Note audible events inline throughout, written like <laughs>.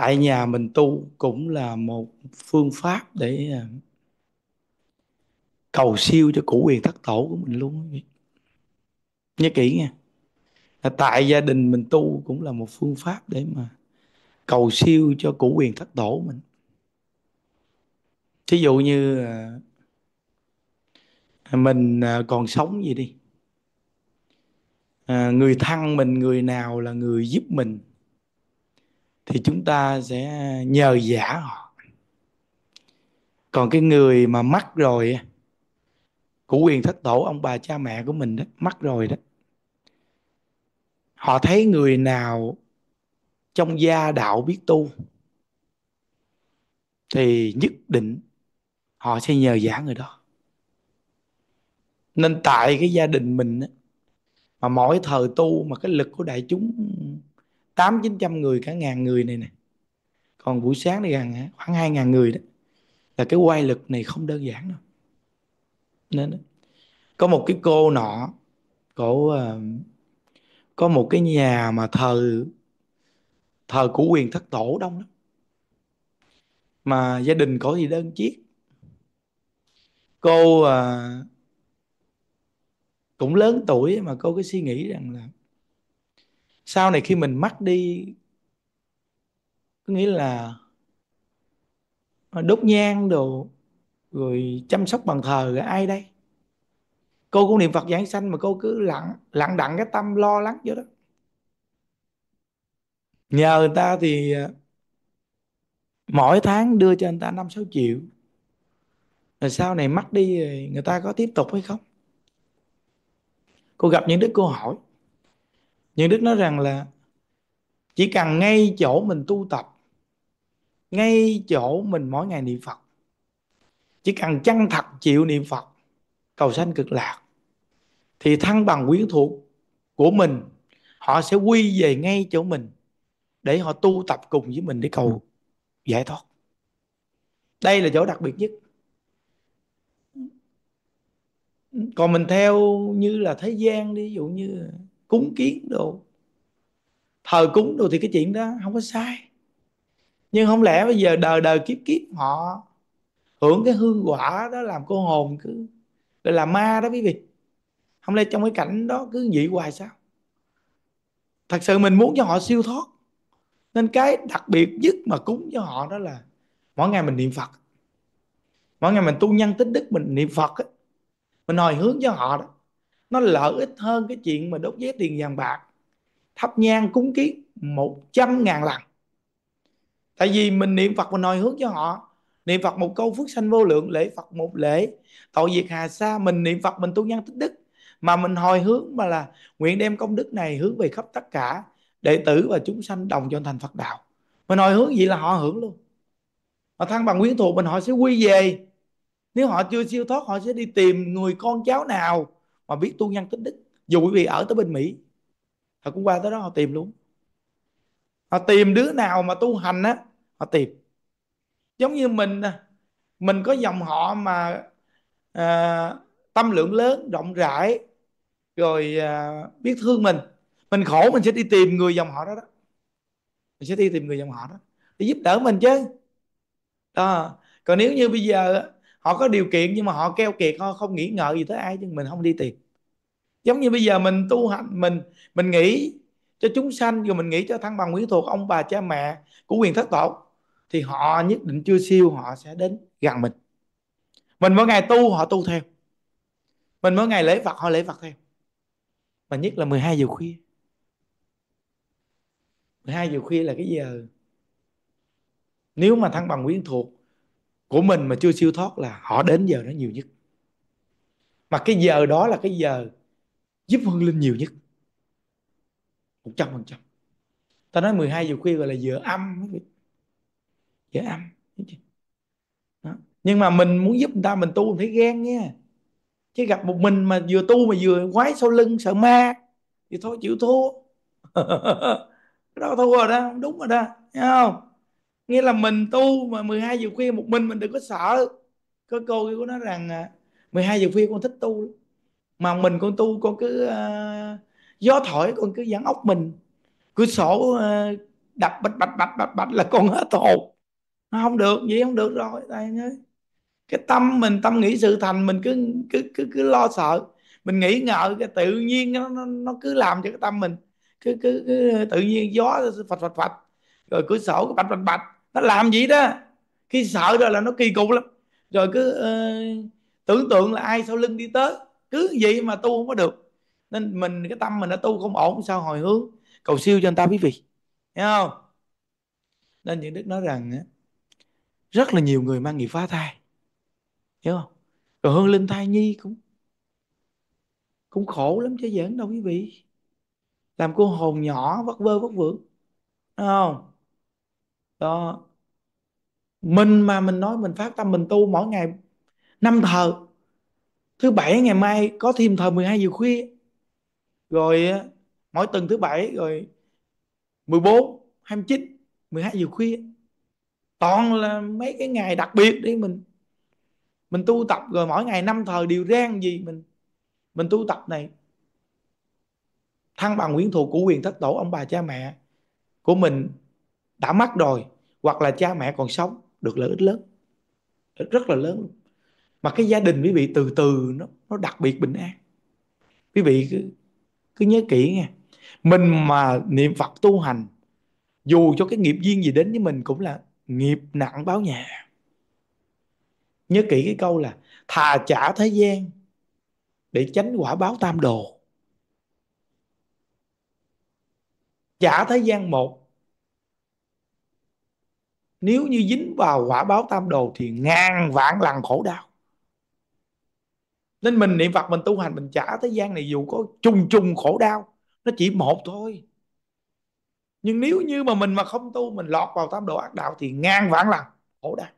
tại nhà mình tu cũng là một phương pháp để à, cầu siêu cho củ quyền thất tổ của mình luôn nhớ kỹ nha tại gia đình mình tu cũng là một phương pháp để mà cầu siêu cho củ quyền thất tổ mình thí dụ như à, mình à, còn sống gì đi người thân mình người nào là người giúp mình thì chúng ta sẽ nhờ giả họ còn cái người mà mắc rồi của quyền thất tổ ông bà cha mẹ của mình đó mắc rồi đó họ thấy người nào trong gia đạo biết tu thì nhất định họ sẽ nhờ giả người đó nên tại cái gia đình mình á, mà mỗi thời tu mà cái lực của đại chúng tám chín trăm người cả ngàn người này nè còn buổi sáng thì gần khoảng hai ngàn người đó là cái quay lực này không đơn giản đâu nên đó. có một cái cô nọ cổ ờ, có một cái nhà mà thờ thờ của quyền thất tổ đông lắm mà gia đình cổ gì đơn chiếc cô à, cũng lớn tuổi mà cô cứ suy nghĩ rằng là sau này khi mình mất đi có nghĩa là à, đốt nhang đồ rồi chăm sóc bàn thờ rồi ai đây cô cũng niệm phật giảng sanh mà cô cứ lặng lặng đặng cái tâm lo lắng vô đó nhờ người ta thì à, mỗi tháng đưa cho người ta năm sáu triệu rồi sau này mắc đi người ta có tiếp tục hay không cô gặp những đứa cô hỏi nhưng đức nói rằng là chỉ cần ngay chỗ mình tu tập ngay chỗ mình mỗi ngày niệm phật chỉ cần chân thật chịu niệm phật cầu sanh cực lạc thì thăng bằng quyến thuộc của mình họ sẽ quy về ngay chỗ mình để họ tu tập cùng với mình để cầu giải thoát đây là chỗ đặc biệt nhất còn mình theo như là thế gian đi ví dụ như cúng kiến đồ thờ cúng đồ thì cái chuyện đó không có sai nhưng không lẽ bây giờ đời đời kiếp kiếp họ hưởng cái hương quả đó làm cô hồn cứ rồi là ma đó quý vị không lẽ trong cái cảnh đó cứ dị hoài sao thật sự mình muốn cho họ siêu thoát nên cái đặc biệt nhất mà cúng cho họ đó là mỗi ngày mình niệm phật mỗi ngày mình tu nhân tích đức mình niệm phật ấy, mình hồi hướng cho họ đó nó lợi ích hơn cái chuyện mà đốt giấy tiền vàng bạc thắp nhang cúng kiến 100 ngàn lần tại vì mình niệm Phật mình hồi hướng cho họ niệm Phật một câu phước sanh vô lượng lễ Phật một lễ tội diệt hà sa mình niệm Phật mình tu nhân tích đức mà mình hồi hướng mà là nguyện đem công đức này hướng về khắp tất cả đệ tử và chúng sanh đồng cho thành Phật đạo mình hồi hướng vậy là họ hưởng luôn mà thân bằng quyến thuộc mình họ sẽ quy về nếu họ chưa siêu thoát họ sẽ đi tìm người con cháu nào mà biết tu nhân tích đức dù quý vị ở tới bên mỹ họ cũng qua tới đó họ tìm luôn họ tìm đứa nào mà tu hành á họ tìm giống như mình mình có dòng họ mà à, tâm lượng lớn rộng rãi rồi à, biết thương mình mình khổ mình sẽ đi tìm người dòng họ đó đó mình sẽ đi tìm người dòng họ đó để giúp đỡ mình chứ đó còn nếu như bây giờ họ có điều kiện nhưng mà họ keo kiệt họ không nghĩ ngợi gì tới ai chứ mình không đi tìm giống như bây giờ mình tu hành mình mình nghĩ cho chúng sanh rồi mình nghĩ cho thăng bằng quyến thuộc ông bà cha mẹ của quyền thất tổ thì họ nhất định chưa siêu họ sẽ đến gần mình mình mỗi ngày tu họ tu theo mình mỗi ngày lễ Phật họ lễ Phật theo mà nhất là 12 giờ khuya 12 giờ khuya là cái giờ nếu mà thăng bằng quyến thuộc của mình mà chưa siêu thoát là họ đến giờ nó nhiều nhất mà cái giờ đó là cái giờ giúp Hương Linh nhiều nhất một trăm phần trăm. Ta nói 12 giờ khuya gọi là giờ âm Giờ âm đó. Nhưng mà mình muốn giúp người ta mình tu mình phải ghen nha Chứ gặp một mình mà vừa tu mà vừa quái sau lưng sợ ma Thì thôi chịu thua <laughs> Đó thua rồi đó, đúng rồi đó Thấy không nghĩa là mình tu mà 12 giờ khuya một mình mình đừng có sợ có cô kia có nói rằng 12 à, giờ khuya con thích tu mà mình con tu con cứ uh, gió thổi con cứ dẫn ốc mình cửa sổ uh, đập bạch bạch bạch bạch bạch là con hết hồn nó không được vậy không được rồi đây nhớ cái tâm mình tâm nghĩ sự thành mình cứ cứ cứ cứ lo sợ mình nghĩ ngợi cái tự nhiên nó nó, nó cứ làm cho cái tâm mình cứ cứ, cứ tự nhiên gió phật phật phật rồi cửa sổ bạch bạch bạch nó làm gì đó khi sợ rồi là nó kỳ cục lắm rồi cứ uh, tưởng tượng là ai sau lưng đi tới cứ vậy mà tu không có được nên mình cái tâm mình đã tu không ổn sao hồi hướng cầu siêu cho anh ta quý vị hiểu không nên những đức nói rằng rất là nhiều người mang nghiệp phá thai hiểu không rồi hương linh thai nhi cũng cũng khổ lắm chứ giỡn đâu quý vị làm cô hồn nhỏ vất vơ vất vưởng không đó mình mà mình nói mình phát tâm mình tu mỗi ngày năm thờ thứ bảy ngày mai có thêm thờ 12 giờ khuya rồi mỗi tuần thứ bảy rồi 14 29 12 giờ khuya toàn là mấy cái ngày đặc biệt đi mình mình tu tập rồi mỗi ngày năm thờ đều rang gì mình mình tu tập này thăng bằng quyến thuộc của quyền thất tổ ông bà cha mẹ của mình đã mất rồi hoặc là cha mẹ còn sống được lợi ích lớn rất là lớn luôn mà cái gia đình quý vị từ từ nó nó đặc biệt bình an quý vị cứ, cứ nhớ kỹ nha mình mà niệm phật tu hành dù cho cái nghiệp duyên gì đến với mình cũng là nghiệp nặng báo nhà nhớ kỹ cái câu là thà trả thế gian để tránh quả báo tam đồ trả thế gian một nếu như dính vào quả báo tam đồ thì ngàn vạn lần khổ đau nên mình niệm phật mình tu hành mình trả thế gian này dù có trùng trùng khổ đau nó chỉ một thôi nhưng nếu như mà mình mà không tu mình lọt vào tam đồ ác đạo thì ngàn vạn lần khổ đau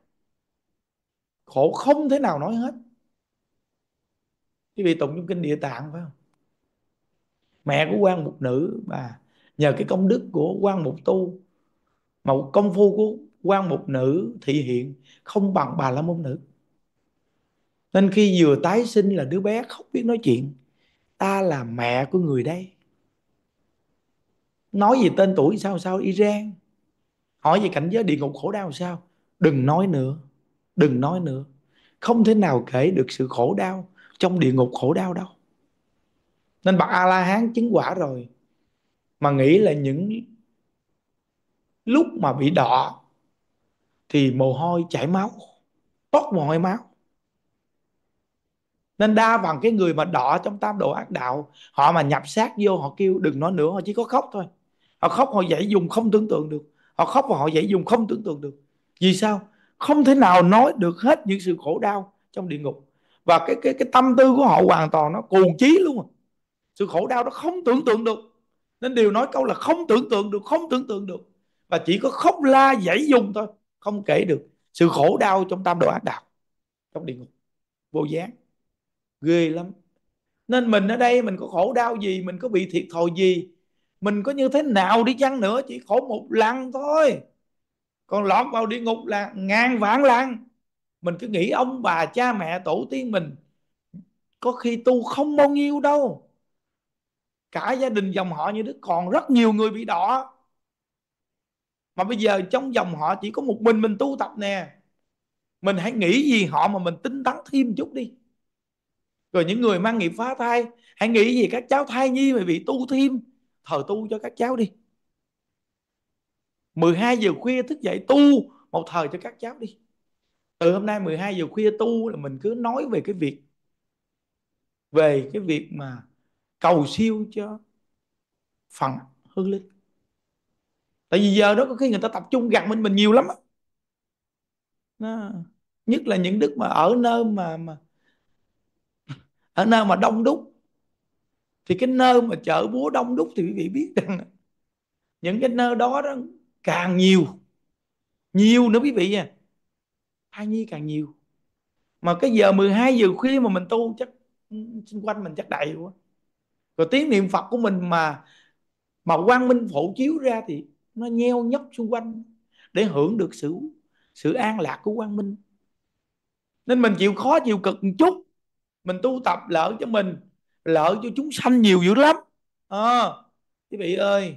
khổ không thể nào nói hết cái vị tụng trong kinh địa tạng phải không mẹ của quan mục nữ mà nhờ cái công đức của quan mục tu mà công phu của quan mục nữ thị hiện không bằng bà la môn nữ nên khi vừa tái sinh là đứa bé không biết nói chuyện ta là mẹ của người đây nói gì tên tuổi sao sao Iran hỏi về cảnh giới địa ngục khổ đau sao đừng nói nữa đừng nói nữa không thể nào kể được sự khổ đau trong địa ngục khổ đau đâu nên bậc a la hán chứng quả rồi mà nghĩ là những lúc mà bị đọ thì mồ hôi chảy máu toát mồ hôi máu nên đa bằng cái người mà đỏ trong tam độ ác đạo họ mà nhập sát vô họ kêu đừng nói nữa họ chỉ có khóc thôi họ khóc họ dạy dùng không tưởng tượng được họ khóc và họ dạy dùng không tưởng tượng được vì sao không thể nào nói được hết những sự khổ đau trong địa ngục và cái cái cái tâm tư của họ hoàn toàn nó cuồng chí luôn sự khổ đau nó không tưởng tượng được nên điều nói câu là không tưởng tượng được không tưởng tượng được và chỉ có khóc la dãy dùng thôi không kể được sự khổ đau trong tam đồ ác đạo trong địa ngục vô gián ghê lắm nên mình ở đây mình có khổ đau gì mình có bị thiệt thòi gì mình có như thế nào đi chăng nữa chỉ khổ một lần thôi còn lọt vào địa ngục là ngàn vạn lần mình cứ nghĩ ông bà cha mẹ tổ tiên mình có khi tu không bao nhiêu đâu cả gia đình dòng họ như đức còn rất nhiều người bị đỏ mà bây giờ trong dòng họ chỉ có một mình mình tu tập nè mình hãy nghĩ gì họ mà mình tính tấn thêm chút đi rồi những người mang nghiệp phá thai hãy nghĩ gì các cháu thai nhi mà bị tu thêm thờ tu cho các cháu đi 12 giờ khuya thức dậy tu một thời cho các cháu đi từ hôm nay 12 giờ khuya tu là mình cứ nói về cái việc về cái việc mà cầu siêu cho phần hương linh tại vì giờ đó có khi người ta tập trung gần mình mình nhiều lắm đó. nhất là những đức mà ở nơi mà, mà ở nơi mà đông đúc thì cái nơi mà chợ búa đông đúc thì quý vị biết rằng những cái nơi đó, đó càng nhiều nhiều nữa quý vị nha thai nhi càng nhiều mà cái giờ 12 giờ khuya mà mình tu chắc ừ, xung quanh mình chắc đầy quá rồi tiếng niệm phật của mình mà mà quang minh phổ chiếu ra thì nó nheo nhóc xung quanh để hưởng được sự sự an lạc của quang minh nên mình chịu khó chịu cực một chút mình tu tập lỡ cho mình lỡ cho chúng sanh nhiều dữ lắm à, quý vị ơi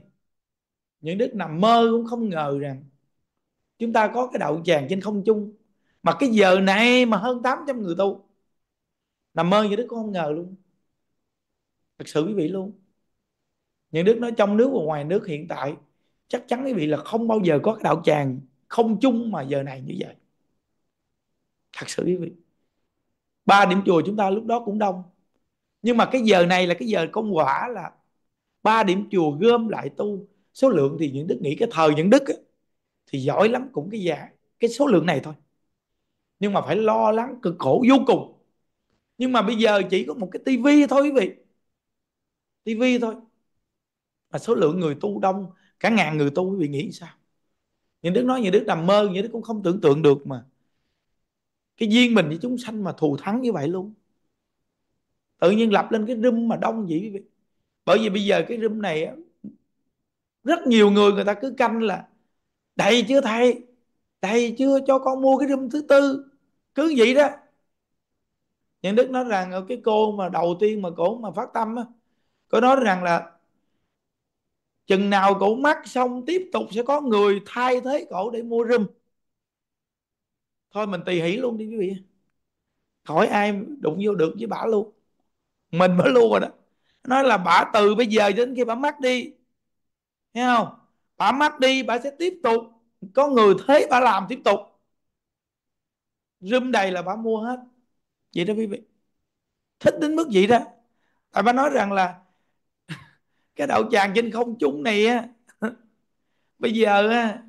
những đức nằm mơ cũng không ngờ rằng chúng ta có cái đậu tràng trên không trung mà cái giờ này mà hơn 800 người tu nằm mơ như đức cũng không ngờ luôn thật sự quý vị luôn những đức nói trong nước và ngoài nước hiện tại chắc chắn quý vị là không bao giờ có cái đạo tràng không chung mà giờ này như vậy thật sự quý vị ba điểm chùa chúng ta lúc đó cũng đông nhưng mà cái giờ này là cái giờ công quả là ba điểm chùa gom lại tu số lượng thì những đức nghĩ cái thời những đức ấy, thì giỏi lắm cũng cái giá cái số lượng này thôi nhưng mà phải lo lắng cực khổ vô cùng nhưng mà bây giờ chỉ có một cái tivi thôi quý vị tivi thôi mà số lượng người tu đông cả ngàn người tu quý vị nghĩ sao những đức nói những đức nằm mơ những đức cũng không tưởng tượng được mà cái duyên mình với chúng sanh mà thù thắng như vậy luôn tự nhiên lập lên cái room mà đông vậy quý vị bởi vì bây giờ cái room này rất nhiều người người ta cứ canh là đầy chưa thầy đầy chưa cho con mua cái room thứ tư cứ vậy đó nhân đức nói rằng ờ, cái cô mà đầu tiên mà cổ mà phát tâm á cô nói rằng là chừng nào cổ mắc xong tiếp tục sẽ có người thay thế cổ để mua rùm thôi mình tùy hỷ luôn đi quý vị khỏi ai đụng vô được với bả luôn mình mới luôn rồi đó nói là bả từ bây giờ đến khi bả mắc đi thấy không bả mắc đi bả sẽ tiếp tục có người thế bả làm tiếp tục rùm đầy là bả mua hết vậy đó quý vị thích đến mức vậy đó tại bả nói rằng là cái đạo tràng trên không chúng này á <laughs> bây giờ á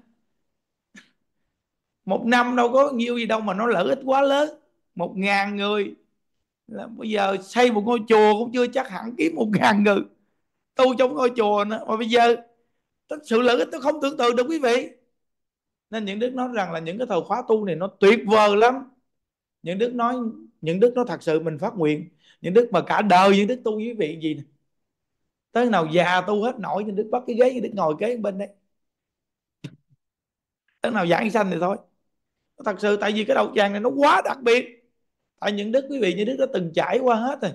một năm đâu có nhiêu gì đâu mà nó lợi ích quá lớn một ngàn người là bây giờ xây một ngôi chùa cũng chưa chắc hẳn kiếm một ngàn người tu trong ngôi chùa nữa mà bây giờ sự lợi ích tôi không tưởng tượng được quý vị nên những đức nói rằng là những cái thời khóa tu này nó tuyệt vời lắm những đức nói những đức nó thật sự mình phát nguyện những đức mà cả đời những đức tu với vị gì này tới nào già tu hết nổi thì đức bắt cái ghế đức ngồi kế bên đây tới nào giảng sanh thì thôi thật sự tại vì cái đầu tràng này nó quá đặc biệt tại những đức quý vị như đức đã từng trải qua hết rồi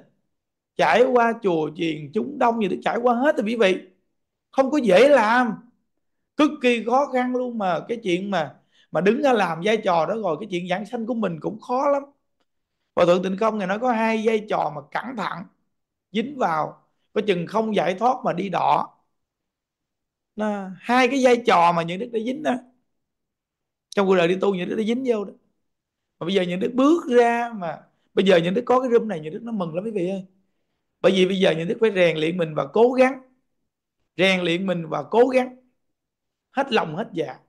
trải qua chùa chiền chúng đông như đức trải qua hết rồi quý vị không có dễ làm cực kỳ khó khăn luôn mà cái chuyện mà mà đứng ra làm vai trò đó rồi cái chuyện giảng sanh của mình cũng khó lắm và thượng tịnh không ngày nó có hai vai trò mà cẩn thận dính vào có chừng không giải thoát mà đi đọ nó, hai cái dây trò mà những đức đã dính đó trong cuộc đời đi tu những đức đã dính vô đó mà bây giờ những đức bước ra mà bây giờ những đức có cái room này những đức nó mừng lắm quý vị ơi bởi vì bây giờ những đức phải rèn luyện mình và cố gắng rèn luyện mình và cố gắng hết lòng hết dạ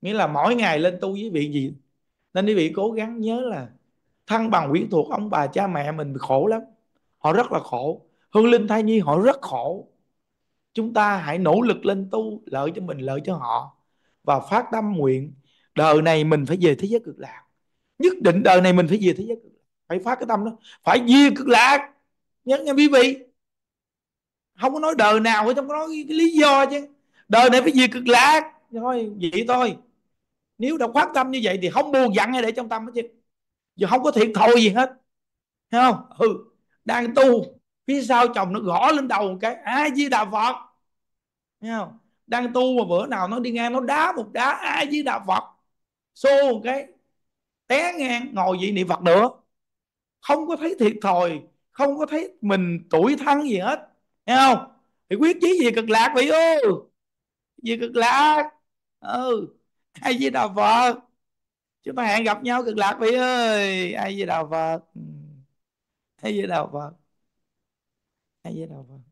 nghĩa là mỗi ngày lên tu với việc gì nên quý vị cố gắng nhớ là thân bằng quyến thuộc ông bà cha mẹ mình khổ lắm họ rất là khổ hương linh thai nhi họ rất khổ chúng ta hãy nỗ lực lên tu lợi cho mình lợi cho họ và phát tâm nguyện đời này mình phải về thế giới cực lạc nhất định đời này mình phải về thế giới cực lạc phải phát cái tâm đó phải về cực lạc nhớ nha quý vị không có nói đời nào hết không có nói cái lý do chứ đời này phải về cực lạc thôi vậy thôi nếu đã phát tâm như vậy thì không buồn giận hay để trong tâm hết chứ giờ không có thiệt thòi gì hết thấy không ừ đang tu phía sau chồng nó gõ lên đầu một cái a di đà phật Nghe không? đang tu mà bữa nào nó đi ngang nó đá một đá a di đà phật xô một cái té ngang ngồi vị niệm phật nữa không có thấy thiệt thòi không có thấy mình tuổi thân gì hết nghe không thì quyết chí gì cực lạc vậy ư gì cực lạc ừ ai với đạo phật chúng ta hẹn gặp nhau cực lạc vậy ơi ai với đạo phật ừ hay với đạo phật hay với đạo phật